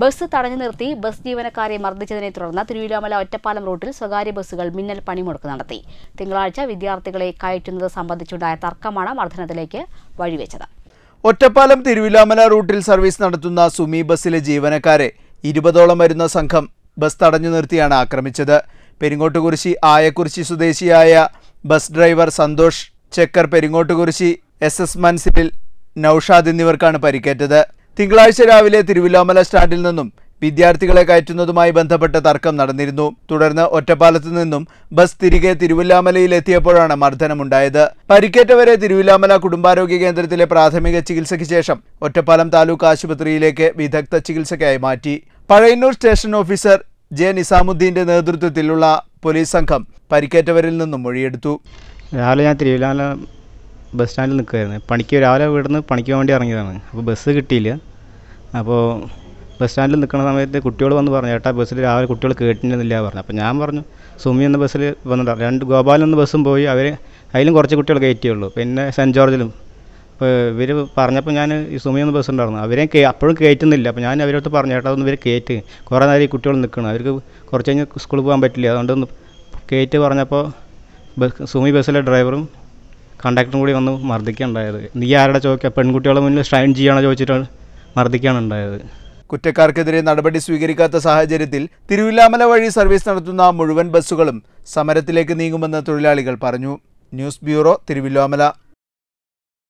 bus തടഞ്ഞു നിർത്തി bus ജീവനക്കാരെ മർദ്ദിച്ചതിനെ തുടർന്ന് തിരുവിലാമല ഒറ്റപ്പാലം റൂട്ടിൽ സ്വകാര്യ ബസ്സുകൾ മിന്നൽ പണിമുടക്ക് നടത്തി തിങ്കളാഴ്ച വിദ്യാർത്ഥികളെ കയറ്റുന്നത് സംബന്ധിച്ചുണ്ടായ തർക്കമാണ് മർദ്ദനത്തിലേക്ക് വഴിവെച്ചത് ഒറ്റപ്പാലം തിരുവിലാമല റൂട്ടിൽ സർവീസ് നടത്തുന്ന സുമി ബസ്സിലെ ജീവനക്കാരെ ഇരുപതോളം വരുന്ന സംഘം ബസ് തടഞ്ഞു നിർത്തിയാണ് ആക്രമിച്ചത് പെരിങ്ങോട്ടുകുരിശി ആയക്കുരിശി സ്വദേശിയായ bus driver Santhosh checker Peringottukurissi S S മൻസിലിൽ നൌഷാദ് എന്നിവർക്കാണ് പരിക്കേറ്റത് തിങ്കളാഴ്ച രാവിലെ തിരുവില്ലാമല സ്റ്റാൻഡിൽ നിന്നും വിദ്യാർത്ഥികളെ കയറ്റുന്നതുമായി ബന്ധപ്പെട്ട തർക്കം നടന്നിരുന്നു തുടർന്ന് ഒറ്റപ്പാലത്തു നിന്നും ബസ് തിരികെ തിരുവില്ലാമലയിൽ എത്തിയപ്പോഴാണ് മർദ്ദനമുണ്ടായത് പരിക്കേറ്റവരെ തിരുവില്ലാമല കുടുംബാരോഗ്യ കേന്ദ്രത്തിലെ പ്രാഥമിക ചികിത്സയ്ക്ക് ശേഷം ഒറ്റപ്പാലം താലൂക്ക് ആശുപത്രിയിലേക്ക് വിദഗ്ധ ചികിത്സയ്ക്കായി മാറ്റി പഴയന്നൂർ സ്റ്റേഷൻ ഓഫീസർ ജെ നിസാമുദ്ദീന്റെ നേതൃത്വത്തിലുള്ള പോലീസ് സംഘം പരിക്കേറ്റവരിൽ നിന്നും മൊഴിയെടുത്തു രാവിലെ ഞാൻ തിരുവില്ലാമല ബസ് സ്റ്റാൻഡിൽ നിൽക്കുകയായിരുന്നു പണിക്ക് രാവിലെ ഇവിടുന്ന് പണിക്ക് പോകാൻ വേണ്ടി ഇറങ്ങിയതാണ് അപ്പോൾ ബസ് കിട്ടിയില്ല അപ്പോൾ ബസ് സ്റ്റാൻഡിൽ നിൽക്കുന്ന സമയത്ത് കുട്ടികൾ വന്ന് പറഞ്ഞു ഏട്ടാ ബസ്സിൽ രാവിലെ കുട്ടികൾ കേട്ടിരുന്നില്ല പറഞ്ഞു അപ്പോൾ ഞാൻ പറഞ്ഞു സുമി എന്ന ബസ്സിൽ വന്നിട്ടുണ്ട് രണ്ട് ഗോപാലൻ ബസ്സും പോയി അവർ അതിലും കുറച്ച് കുട്ടികൾ കയറ്റിയുള്ളൂ പിന്നെ സെൻറ്റ് ജോർജിലും അപ്പോൾ ഇവർ പറഞ്ഞപ്പോൾ ഞാൻ ഈ സുമി എന്ന ബസ് ഉണ്ടായിരുന്നു അവരെ അപ്പോഴും കയറ്റുന്നില്ല അപ്പോൾ ഞാൻ അവരോട് പറഞ്ഞു ഏട്ടാ ഒന്ന് ഇവർ കയറ്റ് കുറേ നേരം ഈ കുട്ടികൾ നിൽക്കണം അവർക്ക് കുറച്ച് കഴിഞ്ഞ് സ്കൂളിൽ പോകാൻ പറ്റില്ല അതുകൊണ്ട് കയറ്റ് പറഞ്ഞപ്പോൾ സുമി ബസ്സിലെ ഡ്രൈവറും കണ്ടക്ടറും കൂടി വന്ന് മർദ്ദിക്കുകയുണ്ടായത് നീ ആരുടെ ചോദിക്കുക പെൺകുട്ടികളെ മുന്നിൽ സ്ട്രൈൻ ചെയ്യാണോ ചോദിച്ചിട്ടാണ് മർദ്ദിക്കുകയാണ് ഉണ്ടായത് കുറ്റക്കാർക്കെതിരെ നടപടി സ്വീകരിക്കാത്ത സാഹചര്യത്തിൽ തിരുവില്ലാമല വഴി സർവീസ് നടത്തുന്ന മുഴുവൻ ബസ്സുകളും സമരത്തിലേക്ക് നീങ്ങുമെന്ന് തൊഴിലാളികൾ പറഞ്ഞു ന്യൂസ് ബ്യൂറോ തിരുവില്ലാമല